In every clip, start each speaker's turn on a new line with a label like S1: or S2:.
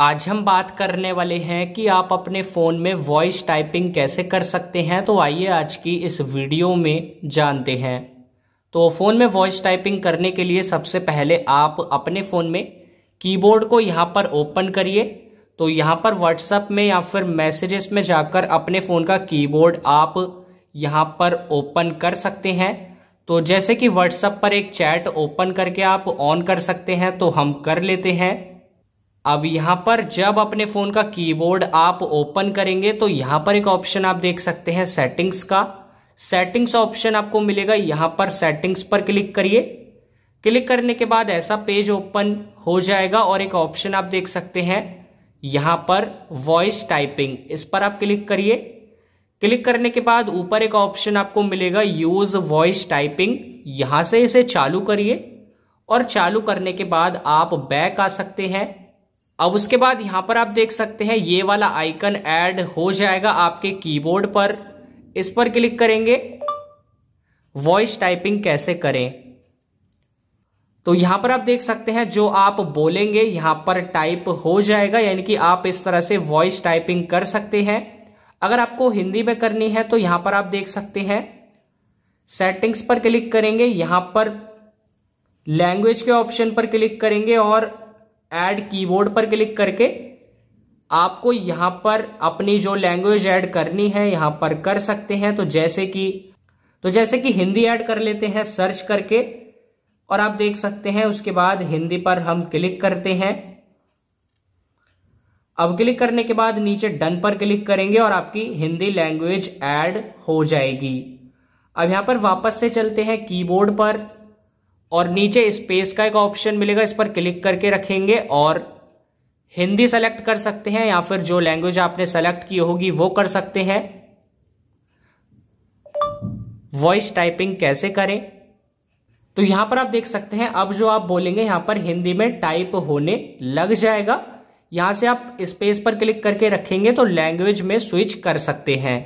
S1: आज हम बात करने वाले हैं कि आप अपने फ़ोन में वॉइस टाइपिंग कैसे कर सकते हैं तो आइए आज की इस वीडियो में जानते हैं तो फ़ोन में वॉइस टाइपिंग करने के लिए सबसे पहले आप अपने फ़ोन में कीबोर्ड को यहाँ पर ओपन करिए तो यहाँ पर व्हाट्सएप में या फिर मैसेजेस में जाकर अपने फ़ोन का कीबोर्ड आप यहाँ पर ओपन कर सकते हैं तो जैसे कि व्हाट्सएप पर एक चैट ओपन करके आप ऑन कर सकते हैं तो हम कर लेते हैं अब यहां पर जब अपने फ़ोन का कीबोर्ड आप ओपन करेंगे तो यहां पर एक ऑप्शन आप देख सकते हैं सेटिंग्स का सेटिंग्स ऑप्शन आपको मिलेगा यहाँ पर सेटिंग्स पर क्लिक करिए क्लिक करने के बाद ऐसा पेज ओपन हो जाएगा और एक ऑप्शन आप देख सकते हैं यहाँ पर वॉइस टाइपिंग इस पर आप क्लिक करिए क्लिक करने के बाद ऊपर एक ऑप्शन आपको मिलेगा यूज वॉइस टाइपिंग यहां से इसे चालू करिए और चालू करने के बाद आप बैक आ सकते हैं अब उसके बाद यहां पर आप देख सकते हैं ये वाला आइकन ऐड हो जाएगा आपके कीबोर्ड पर इस पर क्लिक करेंगे वॉइस टाइपिंग कैसे करें तो यहां पर आप देख सकते हैं जो आप बोलेंगे यहां पर टाइप हो जाएगा यानी कि आप इस तरह से वॉइस टाइपिंग कर सकते हैं अगर आपको हिंदी में करनी है तो यहां पर आप देख सकते हैं सेटिंग्स पर क्लिक करेंगे यहां पर लैंग्वेज के ऑप्शन पर क्लिक करेंगे और ऐड कीबोर्ड पर क्लिक करके आपको यहां पर अपनी जो लैंग्वेज ऐड करनी है यहां पर कर सकते हैं तो जैसे कि तो जैसे कि हिंदी ऐड कर लेते हैं सर्च करके और आप देख सकते हैं उसके बाद हिंदी पर हम क्लिक करते हैं अब क्लिक करने के बाद नीचे डन पर क्लिक करेंगे और आपकी हिंदी लैंग्वेज ऐड हो जाएगी अब यहां पर वापस से चलते हैं कीबोर्ड पर और नीचे स्पेस का एक ऑप्शन मिलेगा इस पर क्लिक करके रखेंगे और हिंदी सेलेक्ट कर सकते हैं या फिर जो लैंग्वेज आपने सेलेक्ट की होगी वो कर सकते हैं वॉइस टाइपिंग कैसे करें तो यहां पर आप देख सकते हैं अब जो आप बोलेंगे यहां पर हिंदी में टाइप होने लग जाएगा यहां से आप स्पेस पर क्लिक करके रखेंगे तो लैंग्वेज में स्विच कर सकते हैं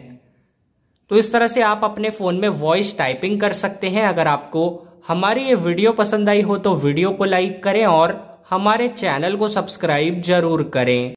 S1: तो इस तरह से आप अपने फोन में वॉइस टाइपिंग कर सकते हैं अगर आपको हमारी ये वीडियो पसंद आई हो तो वीडियो को लाइक करें और हमारे चैनल को सब्सक्राइब जरूर करें